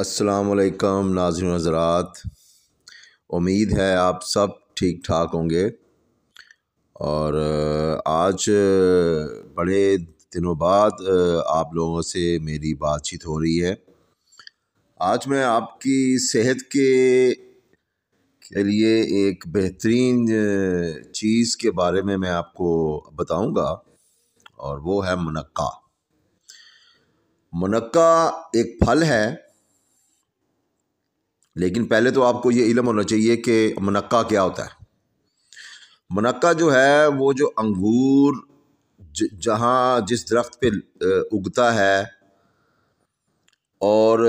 असलकम नाजिन हज़रात उम्मीद है आप सब ठीक ठाक होंगे और आज बड़े दिनों बाद आप लोगों से मेरी बातचीत हो रही है आज मैं आपकी सेहत के के लिए एक बेहतरीन चीज़ के बारे में मैं आपको बताऊंगा और वो है मुनक्का मुनक्का एक फल है लेकिन पहले तो आपको ये इलम होना चाहिए कि मनक्का क्या होता है मनक्का जो है वो जो अंगूर जहाँ जिस दरख्त पे उगता है और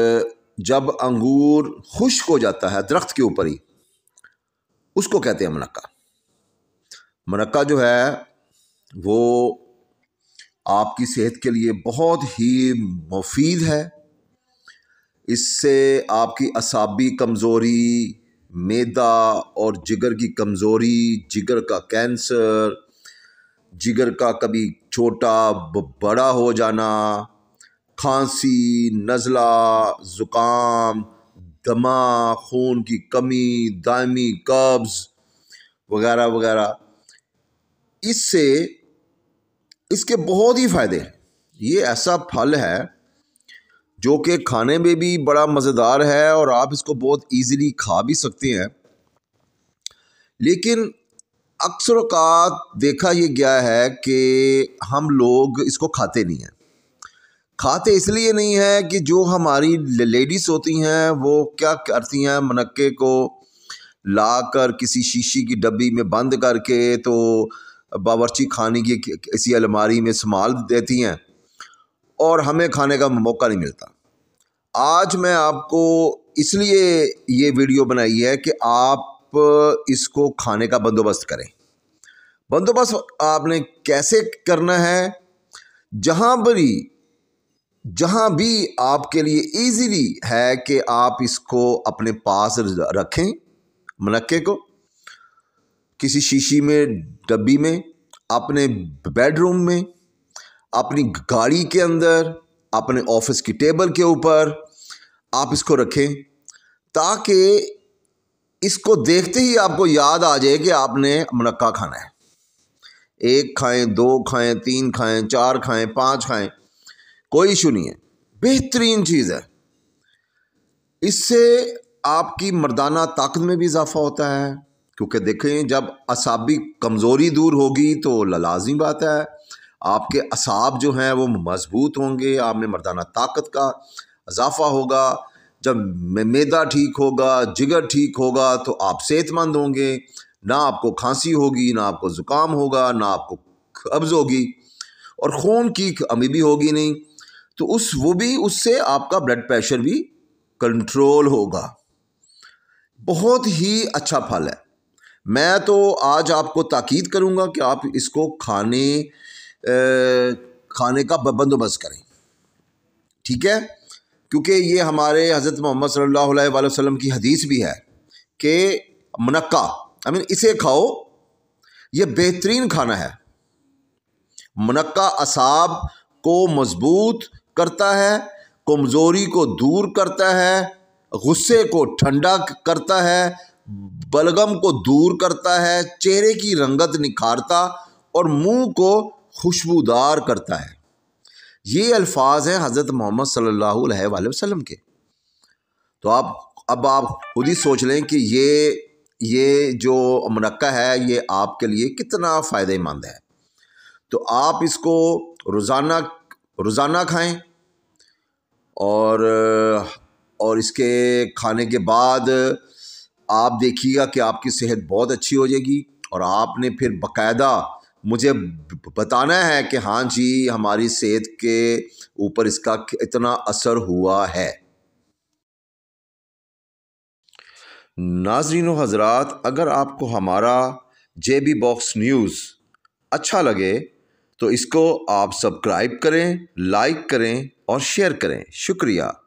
जब अंगूर खुश्क हो जाता है दरख्त के ऊपर ही उसको कहते हैं मनक्का मनक्का जो है वो आपकी सेहत के लिए बहुत ही मुफीद है इससे आपकी असाबी कमज़ोरी मैदा और जिगर की कमज़ोरी जिगर का कैंसर जिगर का कभी छोटा बड़ा हो जाना खांसी नज़ला ज़ुकाम दमा खून की कमी दायमी कब्ज़ वगैरह वगैरह इससे इसके बहुत ही फ़ायदे हैं ये ऐसा फल है जो कि खाने में भी बड़ा मज़ेदार है और आप इसको बहुत इजीली खा भी सकते हैं लेकिन अक्सर का देखा यह गया है कि हम लोग इसको खाते नहीं हैं खाते इसलिए नहीं है कि जो हमारी लेडीज़ होती हैं वो क्या करती हैं मनक्के को ला कर किसी शीशी की डब्बी में बंद करके तो बावरची खाने की किसी अलमारी में संभाल देती हैं और हमें खाने का मौका नहीं मिलता आज मैं आपको इसलिए ये वीडियो बनाई है कि आप इसको खाने का बंदोबस्त करें बंदोबस्त आपने कैसे करना है जहाँ बरी जहाँ भी आपके लिए इजीली है कि आप इसको अपने पास रखें मनक्के को किसी शीशी में डब्बी में अपने बेडरूम में अपनी गाड़ी के अंदर अपने ऑफिस की टेबल के ऊपर आप इसको रखें ताकि इसको देखते ही आपको याद आ जाए कि आपने मुनक्का खाना है एक खाएं दो खाएं तीन खाएं चार खाएं पाँच खाएं कोई इशू नहीं है बेहतरीन चीज़ है इससे आपकी मर्दाना ताकत में भी इजाफा होता है क्योंकि देखें जब असाबी कमज़ोरी दूर होगी तो लाजमी बात है आपके असाब जो हैं वो मजबूत होंगे आप में मर्दाना ताकत का इजाफा होगा जब मैदा ठीक होगा जिगर ठीक होगा तो आप सेहतमंद होंगे ना आपको खांसी होगी ना आपको ज़ुकाम होगा ना आपको कब्ज़ होगी और खून की भी होगी नहीं तो उस वो भी उससे आपका ब्लड प्रेशर भी कंट्रोल होगा बहुत ही अच्छा फल है मैं तो आज आपको ताकीद करूंगा कि आप इसको खाने खाने का बंदोबस्त करें ठीक है क्योंकि ये हमारे हज़रत मोहम्मद सल्लल्लाहु अलैहि वसल्लम की हदीस भी है कि मनक्का आई मीन इसे खाओ ये बेहतरीन खाना है मनक्का असाब को मजबूत करता है कमज़ोरी को दूर करता है गुस्से को ठंडा करता है बलगम को दूर करता है चेहरे की रंगत निखारता और मुंह को खुशबूदार करता है ये अल्फाज हैं हज़रत मोहम्मद सल्ला वसम के तो आप अब आप खुद ही सोच लें कि ये ये जो मुनक़ा है ये आपके लिए कितना फ़ायदेमंद है तो आप इसको रोज़ाना रोज़ाना खाएं और और इसके खाने के बाद आप देखिएगा कि आपकी सेहत बहुत अच्छी हो जाएगी और आपने फिर बाकायदा मुझे बताना है कि हाँ जी हमारी सेहत के ऊपर इसका इतना असर हुआ है नाजरीन हजरात अगर आपको हमारा जे बी बॉक्स न्यूज़ अच्छा लगे तो इसको आप सब्सक्राइब करें लाइक करें और शेयर करें शुक्रिया